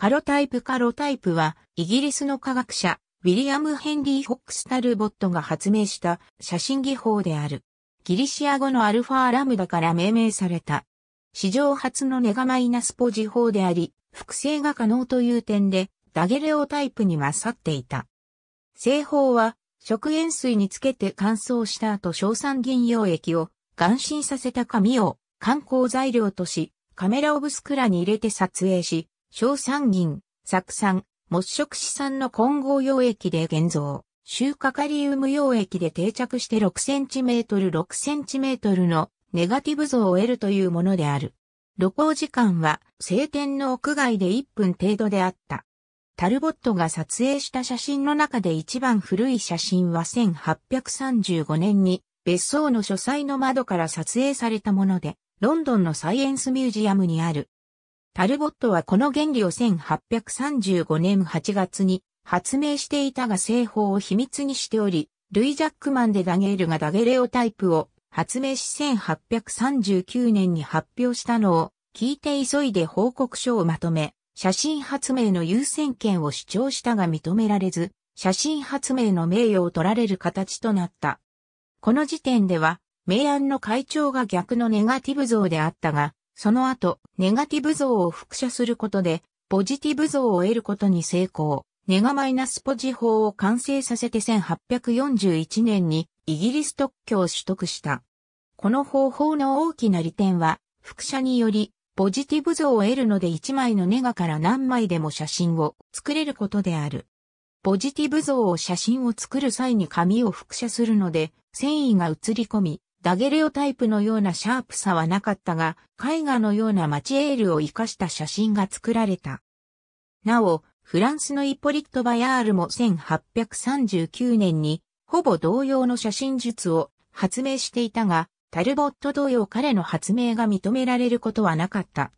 カロタイプカロタイプは、イギリスの科学者、ウィリアム・ヘンリー・フォックス・タルボットが発明した写真技法である。ギリシア語のアルファラムダから命名された。史上初のネガマイナスポジ法であり、複製が可能という点で、ダゲレオタイプに勝っていた。製法は、食塩水につけて乾燥した後硝酸銀溶液を、含浸させた紙を、観光材料とし、カメラオブスクラに入れて撮影し、小産銀、酢酸、木色資産の混合溶液で現像、周化カリウム溶液で定着して 6cm、6cm のネガティブ像を得るというものである。露光時間は晴天の屋外で1分程度であった。タルボットが撮影した写真の中で一番古い写真は1835年に別荘の書斎の窓から撮影されたもので、ロンドンのサイエンスミュージアムにあるタルボットはこの原理を1835年8月に発明していたが製法を秘密にしており、ルイ・ジャックマンでダゲールがダゲレオタイプを発明し1839年に発表したのを聞いて急いで報告書をまとめ、写真発明の優先権を主張したが認められず、写真発明の名誉を取られる形となった。この時点では、明暗の会長が逆のネガティブ像であったが、その後、ネガティブ像を複写することで、ポジティブ像を得ることに成功。ネガマイナスポジ法を完成させて1841年にイギリス特許を取得した。この方法の大きな利点は、複写により、ポジティブ像を得るので1枚のネガから何枚でも写真を作れることである。ポジティブ像を写真を作る際に紙を複写するので、繊維が映り込み、ダゲレオタイプのようなシャープさはなかったが、絵画のようなマチエールを活かした写真が作られた。なお、フランスのイポリット・バヤールも1839年に、ほぼ同様の写真術を発明していたが、タルボット同様彼の発明が認められることはなかった。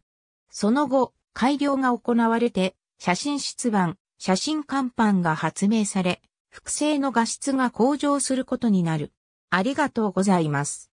その後、改良が行われて、写真出版、写真看板が発明され、複製の画質が向上することになる。ありがとうございます。